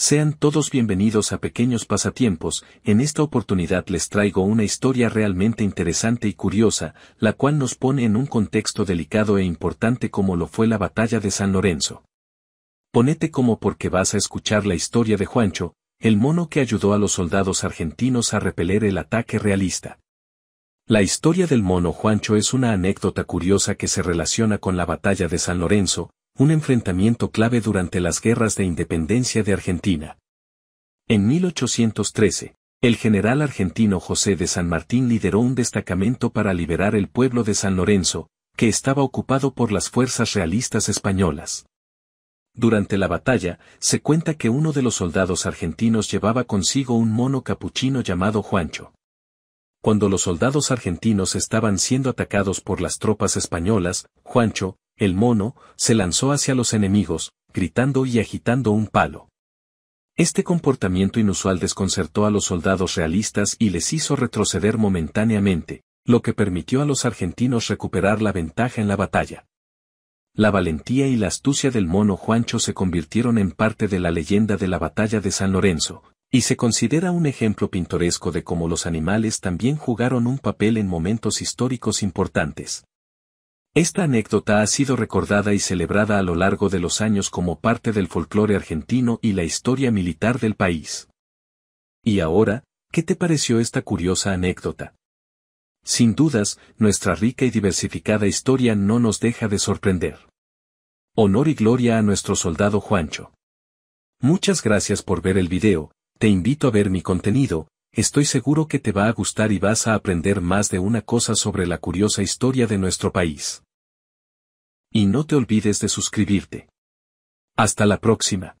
Sean todos bienvenidos a Pequeños Pasatiempos, en esta oportunidad les traigo una historia realmente interesante y curiosa, la cual nos pone en un contexto delicado e importante como lo fue la batalla de San Lorenzo. Ponete como porque vas a escuchar la historia de Juancho, el mono que ayudó a los soldados argentinos a repeler el ataque realista. La historia del mono Juancho es una anécdota curiosa que se relaciona con la batalla de San Lorenzo, un enfrentamiento clave durante las guerras de independencia de Argentina. En 1813, el general argentino José de San Martín lideró un destacamento para liberar el pueblo de San Lorenzo, que estaba ocupado por las fuerzas realistas españolas. Durante la batalla, se cuenta que uno de los soldados argentinos llevaba consigo un mono capuchino llamado Juancho. Cuando los soldados argentinos estaban siendo atacados por las tropas españolas, Juancho, el mono, se lanzó hacia los enemigos, gritando y agitando un palo. Este comportamiento inusual desconcertó a los soldados realistas y les hizo retroceder momentáneamente, lo que permitió a los argentinos recuperar la ventaja en la batalla. La valentía y la astucia del mono Juancho se convirtieron en parte de la leyenda de la batalla de San Lorenzo, y se considera un ejemplo pintoresco de cómo los animales también jugaron un papel en momentos históricos importantes. Esta anécdota ha sido recordada y celebrada a lo largo de los años como parte del folclore argentino y la historia militar del país. Y ahora, ¿qué te pareció esta curiosa anécdota? Sin dudas, nuestra rica y diversificada historia no nos deja de sorprender. Honor y gloria a nuestro soldado Juancho. Muchas gracias por ver el video, te invito a ver mi contenido, estoy seguro que te va a gustar y vas a aprender más de una cosa sobre la curiosa historia de nuestro país y no te olvides de suscribirte. Hasta la próxima.